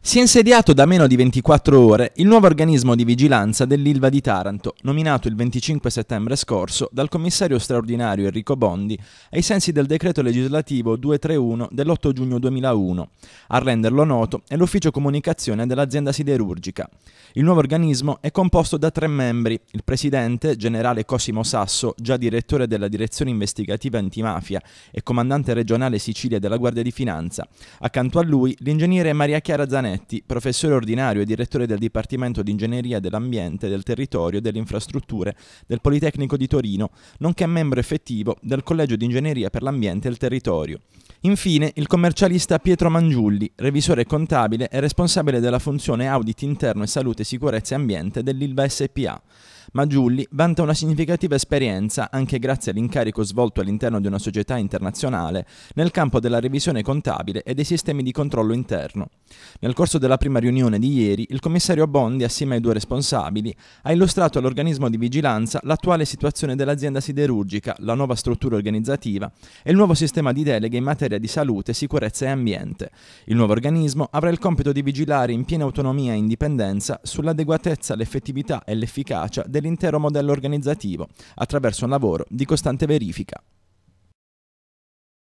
Si è insediato da meno di 24 ore il nuovo organismo di vigilanza dell'Ilva di Taranto, nominato il 25 settembre scorso dal commissario straordinario Enrico Bondi ai sensi del decreto legislativo 231 dell'8 giugno 2001. A renderlo noto è l'ufficio comunicazione dell'azienda siderurgica. Il nuovo organismo è composto da tre membri, il presidente, generale Cosimo Sasso, già direttore della direzione investigativa antimafia e comandante regionale Sicilia della Guardia di Finanza. Accanto a lui l'ingegnere Maria Chiara Zanetti, Giovanetti, professore ordinario e direttore del Dipartimento di Ingegneria dell'Ambiente, del Territorio e delle Infrastrutture del Politecnico di Torino, nonché membro effettivo del Collegio di Ingegneria per l'Ambiente e il Territorio. Infine, il commercialista Pietro Mangiulli, revisore contabile e responsabile della funzione Audit Interno e Salute, Sicurezza e Ambiente dell'ILVA SPA. Maggiulli vanta una significativa esperienza, anche grazie all'incarico svolto all'interno di una società internazionale, nel campo della revisione contabile e dei sistemi di controllo interno. Nel corso della prima riunione di ieri, il commissario Bondi, assieme ai due responsabili, ha illustrato all'organismo di vigilanza l'attuale situazione dell'azienda siderurgica, la nuova struttura organizzativa e il nuovo sistema di deleghe in materia di salute, sicurezza e ambiente. Il nuovo organismo avrà il compito di vigilare in piena autonomia e indipendenza sull'adeguatezza, l'effettività e l'efficacia dell'intero modello organizzativo, attraverso un lavoro di costante verifica.